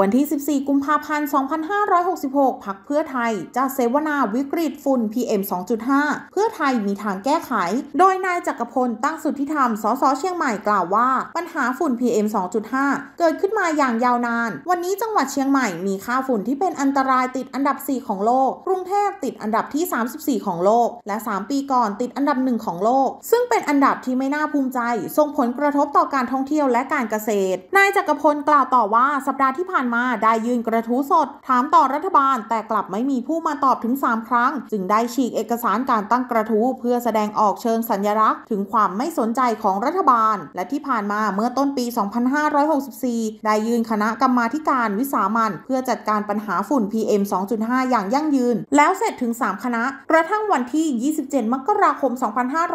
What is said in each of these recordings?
วันที่ 14 กุมภาพันธ์ 2566 พักเพื่อไทยจะเสวนาวิกฤตฝุ่น PM 2.5 เพื่อไทยมีทางแก้ไข โดยนายจักรพลตั้งสุทธิธรรมสสเชียงใหม่กล่าวว่า ปัญหาฝุ่น PM 2.5 เกิดขึ้นมาอย่างยาวนาน วันนี้จังหวัดเชียงใหม่มีค่าฝุ่นที่เป็นอันตรายติดอันดับ 4 ของโลก กรุงเทพติดอันดับที่ 34 ของโลก และ 3 ปีก่อนติดอันดับ 1 ของโลก ซึ่งเป็นอันดับที่ไม่น่าภูมิใจ ส่งผลกระทบต่อการท่องเที่ยวและการเกษตร นายจักรพลกล่าวต่อว่าสัปดาห์ที่ผ่านานมา ได้ยื่นกระทู้สด ถามต่อรัฐบาลแต่กลับไม่มีผู้มาตอบถึง 3 ครั้ง จึงได้ฉีกเอกสารการตั้งกระทู้เพื่อแสดงออกเชิงสัญลักษณ์ ถึงความไม่สนใจของรัฐบาล และที่ผ่านมาเมื่อต้นปี 2564 ได้ยื่นคณะกรรมาการวิสามันเพื่อจัดการปัญหาฝุ่น PM 2.5 อย่างยั่งยืน แล้วเสร็จถึง 3 คณะ กระทั่งวันที่ 27 มกราคม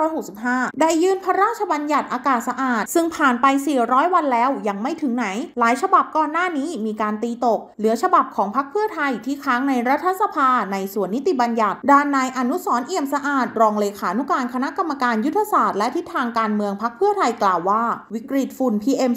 2565 ได้ยื่นพระราชบัญญัติอากาศสะอาด ซึ่งผ่านไป 400 วันแล้วยังไม่ถึงไหน หลายฉบับก่อนหน้านี้มีการตีตกเหลือฉบับของพักเพื่อไทยที่ค้างในรัฐสภาในส่วนนิติบัญญัติด้านนายอนุสรเอี่ยมสะอาดรองเลขานุการคณะกรรมการยุทธศาสตร์และทิศทางการเมืองพักเพื่อไทยกล่าวว่า วิกฤตฝุ่น PM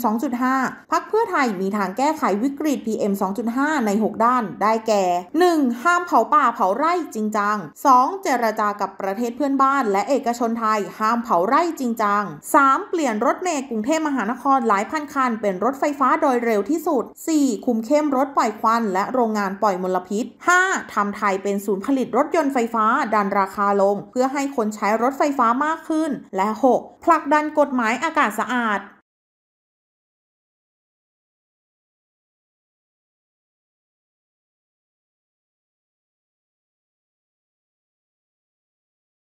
2.5 พักเพื่อไทยมีทางแก้ไขวิกฤต PM 2.5ใน 6 ด้านได้แก่ 1. ห้ามเผาป่าเผาไร่จริงจัง 2. เจรจากับประเทศเพื่อนบ้านและเอกชนไทย ห้ามเผาไร่จริงจัง 3. เปลี่ยนรถเมล์กรุงเทพมหานครหลายพันคันเป็นรถไฟฟ้าโดยเร็วที่สุด 4. คุคุมเข้มรถปล่อยควันและโรงงานปล่อยมลพิษ 5. ทำไทยเป็นศูนย์ผลิตรถยนต์ไฟฟ้าดันราคาลง เพื่อให้คนใช้รถไฟฟ้ามากขึ้น และ 6. ผลักดันกฎหมายอากาศสะอาด